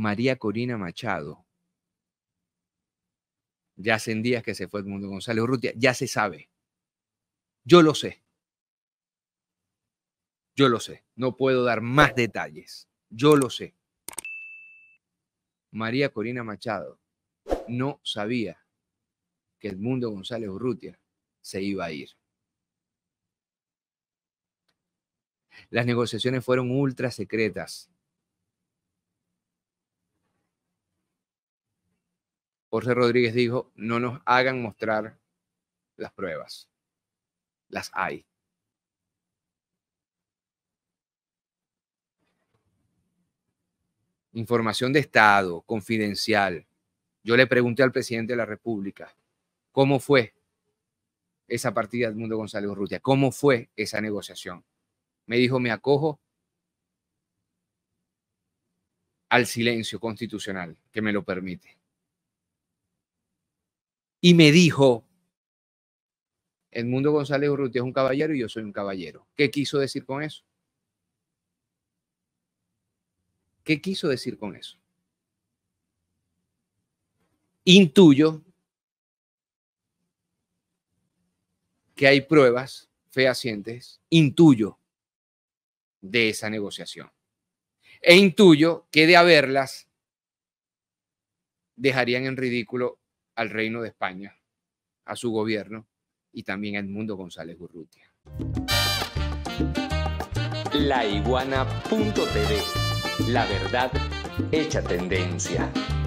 María Corina Machado. Ya hace días que se fue el mundo González Urrutia, ya se sabe. Yo lo sé. Yo lo sé. No puedo dar más detalles. Yo lo sé. María Corina Machado no sabía que el mundo González Urrutia se iba a ir. Las negociaciones fueron ultra secretas. Jorge Rodríguez dijo, no nos hagan mostrar las pruebas. Las hay. Información de Estado, confidencial. Yo le pregunté al presidente de la República, ¿cómo fue esa partida del Mundo González Urrutia? ¿Cómo fue esa negociación? Me dijo, me acojo al silencio constitucional que me lo permite y me dijo, el mundo González Urrutia es un caballero y yo soy un caballero. ¿Qué quiso decir con eso? ¿Qué quiso decir con eso? Intuyo que hay pruebas fehacientes, intuyo de esa negociación. E intuyo que de haberlas dejarían en ridículo al reino de España, a su gobierno y también a mundo González Gurrutia. La la verdad hecha tendencia.